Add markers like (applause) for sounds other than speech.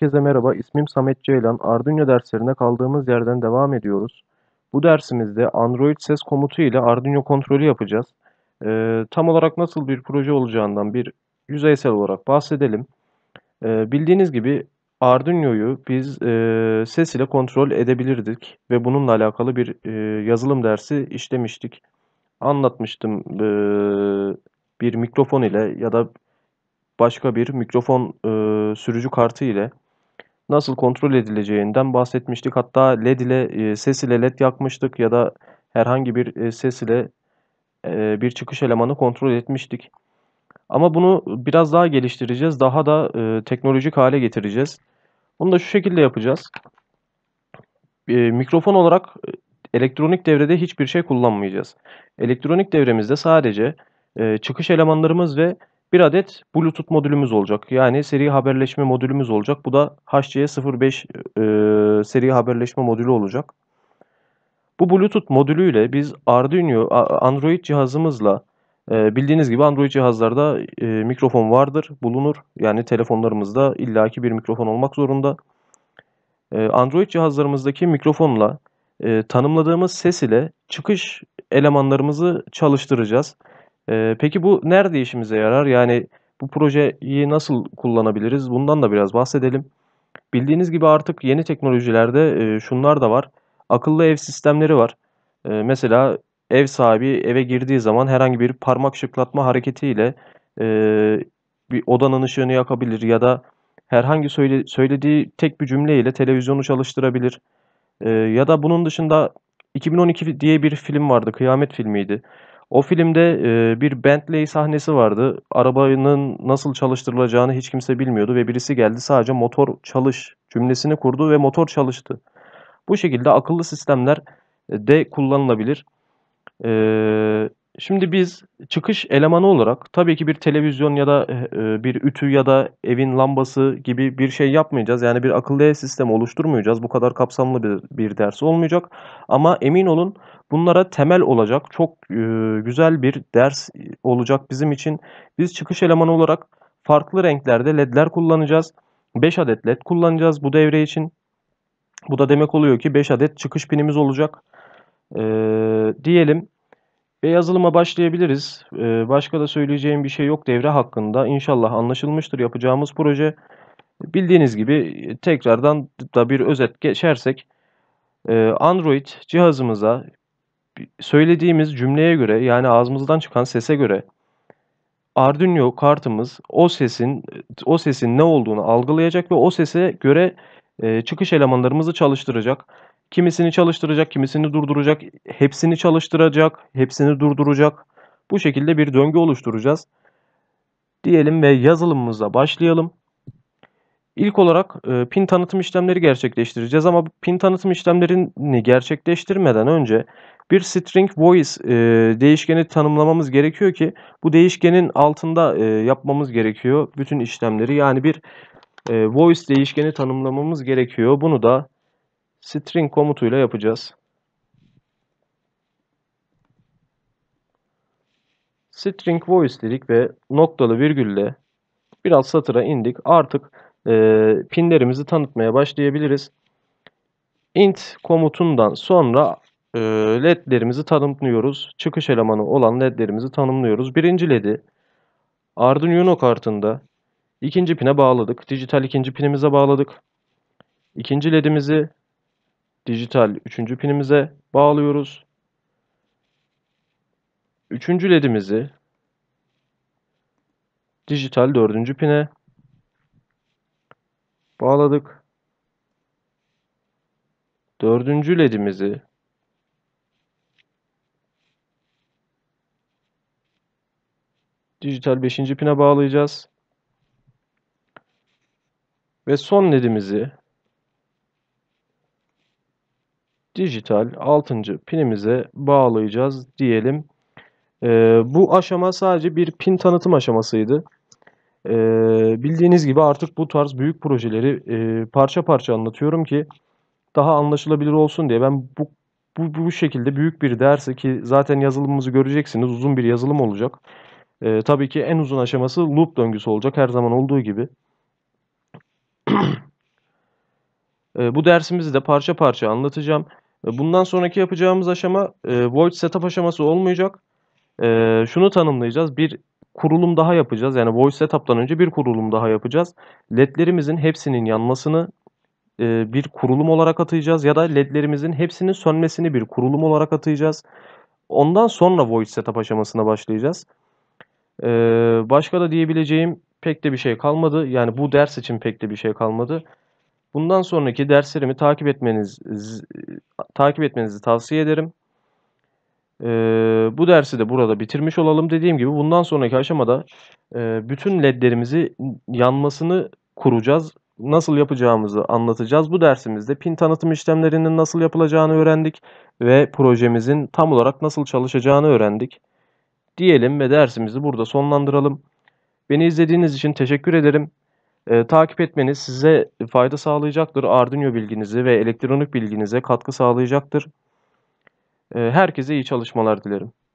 Herkese merhaba, ismim Samet Ceylan. Arduino derslerine kaldığımız yerden devam ediyoruz. Bu dersimizde Android ses komutu ile Arduino kontrolü yapacağız. Ee, tam olarak nasıl bir proje olacağından bir yüzeysel olarak bahsedelim. Ee, bildiğiniz gibi Arduino'yu biz e, ses ile kontrol edebilirdik ve bununla alakalı bir e, yazılım dersi işlemiştik. Anlatmıştım e, bir mikrofon ile ya da başka bir mikrofon e, sürücü kartı ile nasıl kontrol edileceğinden bahsetmiştik. Hatta led ile e, ses ile led yakmıştık ya da herhangi bir e, ses ile e, bir çıkış elemanı kontrol etmiştik. Ama bunu biraz daha geliştireceğiz. Daha da e, teknolojik hale getireceğiz. Bunu da şu şekilde yapacağız. E, mikrofon olarak e, elektronik devrede hiçbir şey kullanmayacağız. Elektronik devremizde sadece e, çıkış elemanlarımız ve bir adet Bluetooth modülümüz olacak. Yani seri haberleşme modülümüz olacak. Bu da HC05 e, seri haberleşme modülü olacak. Bu Bluetooth modülüyle biz Arduino Android cihazımızla e, bildiğiniz gibi Android cihazlarda e, mikrofon vardır, bulunur. Yani telefonlarımızda illaki bir mikrofon olmak zorunda. E, Android cihazlarımızdaki mikrofonla e, tanımladığımız ses ile çıkış elemanlarımızı çalıştıracağız. E, peki bu nerede işimize yarar? Yani bu projeyi nasıl kullanabiliriz? Bundan da biraz bahsedelim. Bildiğiniz gibi artık yeni teknolojilerde e, şunlar da var. Akıllı ev sistemleri var. E, mesela ev sahibi eve girdiği zaman herhangi bir parmak şıklatma hareketiyle e, bir odanın ışığını yakabilir ya da herhangi söyle, söylediği tek bir cümleyle televizyonu çalıştırabilir. E, ya da bunun dışında 2012 diye bir film vardı. Kıyamet filmiydi. O filmde e, bir Bentley sahnesi vardı. Arabanın nasıl çalıştırılacağını hiç kimse bilmiyordu ve birisi geldi sadece motor çalış cümlesini kurdu ve motor çalıştı. Bu şekilde akıllı sistemler e, de kullanılabilir. Ee, Şimdi biz çıkış elemanı olarak tabii ki bir televizyon ya da e, e, bir ütü ya da evin lambası gibi bir şey yapmayacağız. Yani bir akıllı ev sistemi oluşturmayacağız. Bu kadar kapsamlı bir, bir ders olmayacak. Ama emin olun bunlara temel olacak. Çok e, güzel bir ders olacak bizim için. Biz çıkış elemanı olarak farklı renklerde ledler kullanacağız. 5 adet led kullanacağız bu devre için. Bu da demek oluyor ki 5 adet çıkış pinimiz olacak. E, diyelim ve yazılıma başlayabiliriz. Ee, başka da söyleyeceğim bir şey yok devre hakkında. İnşallah anlaşılmıştır yapacağımız proje. Bildiğiniz gibi tekrardan da bir özet geçersek e, Android cihazımıza söylediğimiz cümleye göre yani ağzımızdan çıkan sese göre Arduino kartımız o sesin o sesin ne olduğunu algılayacak ve o sese göre e, çıkış elemanlarımızı çalıştıracak. Kimisini çalıştıracak, kimisini durduracak, hepsini çalıştıracak, hepsini durduracak. Bu şekilde bir döngü oluşturacağız. Diyelim ve yazılımımıza başlayalım. İlk olarak e, pin tanıtım işlemleri gerçekleştireceğiz ama pin tanıtım işlemlerini gerçekleştirmeden önce bir string voice e, değişkeni tanımlamamız gerekiyor ki bu değişkenin altında e, yapmamız gerekiyor bütün işlemleri. Yani bir voice değişkeni tanımlamamız gerekiyor. Bunu da string komutuyla yapacağız. String voice dedik ve noktalı virgülle biraz satıra indik. Artık e, pinlerimizi tanıtmaya başlayabiliriz. Int komutundan sonra e, ledlerimizi tanımlıyoruz. Çıkış elemanı olan ledlerimizi tanımlıyoruz. Birinci ledi Arduino kartında ikinci pine bağladık. Dijital ikinci pinimize bağladık. İkinci ledimizi dijital 3. pinimize bağlıyoruz. 3. ledimizi dijital 4. pine bağladık. 4. ledimizi dijital 5. pine bağlayacağız. Ve son ledimizi dijital 6. pinimize bağlayacağız diyelim. E, bu aşama sadece bir pin tanıtım aşamasıydı. E, bildiğiniz gibi artık bu tarz büyük projeleri e, parça parça anlatıyorum ki daha anlaşılabilir olsun diye ben bu bu, bu şekilde büyük bir dersi ki zaten yazılımımızı göreceksiniz uzun bir yazılım olacak. E, tabii ki en uzun aşaması loop döngüsü olacak her zaman olduğu gibi. (clears throat) e, bu dersimizi de parça parça anlatacağım. Bundan sonraki yapacağımız aşama e, void setup aşaması olmayacak. E, şunu tanımlayacağız. Bir kurulum daha yapacağız. Yani void setup'tan önce bir kurulum daha yapacağız. LED'lerimizin hepsinin yanmasını e, bir kurulum olarak atayacağız ya da LED'lerimizin hepsinin sönmesini bir kurulum olarak atayacağız. Ondan sonra void setup aşamasına başlayacağız. E, başka da diyebileceğim pek de bir şey kalmadı. Yani bu ders için pek de bir şey kalmadı. Bundan sonraki derslerimi takip etmeniz takip etmenizi tavsiye ederim. E, bu dersi de burada bitirmiş olalım. Dediğim gibi bundan sonraki aşamada e, bütün ledlerimizi yanmasını kuracağız. Nasıl yapacağımızı anlatacağız. Bu dersimizde pin tanıtım işlemlerinin nasıl yapılacağını öğrendik ve projemizin tam olarak nasıl çalışacağını öğrendik. Diyelim ve dersimizi burada sonlandıralım. Beni izlediğiniz için teşekkür ederim e, takip etmeniz size fayda sağlayacaktır. Arduino bilginizi ve elektronik bilginize katkı sağlayacaktır. E, herkese iyi çalışmalar dilerim.